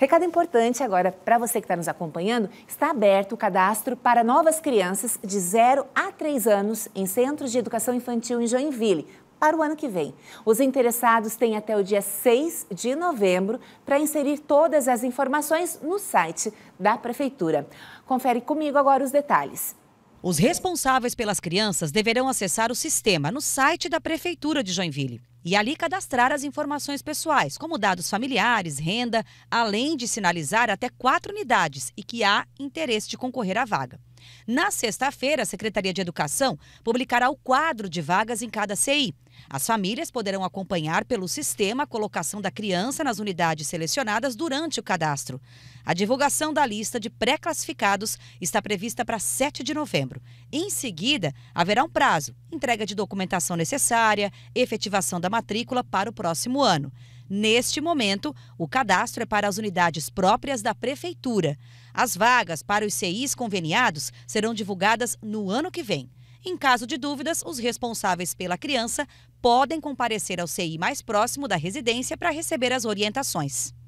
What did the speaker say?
Recado importante agora para você que está nos acompanhando: está aberto o cadastro para novas crianças de 0 a 3 anos em centros de educação infantil em Joinville para o ano que vem. Os interessados têm até o dia 6 de novembro para inserir todas as informações no site da Prefeitura. Confere comigo agora os detalhes. Os responsáveis pelas crianças deverão acessar o sistema no site da Prefeitura de Joinville e ali cadastrar as informações pessoais, como dados familiares, renda, além de sinalizar até quatro unidades e que há interesse de concorrer à vaga. Na sexta-feira, a Secretaria de Educação publicará o quadro de vagas em cada CI. As famílias poderão acompanhar pelo sistema a colocação da criança nas unidades selecionadas durante o cadastro. A divulgação da lista de pré-classificados está prevista para 7 de novembro. Em seguida, haverá um prazo: entrega de documentação necessária, efetivação da matrícula para o próximo ano. Neste momento, o cadastro é para as unidades próprias da Prefeitura. As vagas para os CIs conveniados serão divulgadas no ano que vem. Em caso de dúvidas, os responsáveis pela criança podem comparecer ao CI mais próximo da residência para receber as orientações.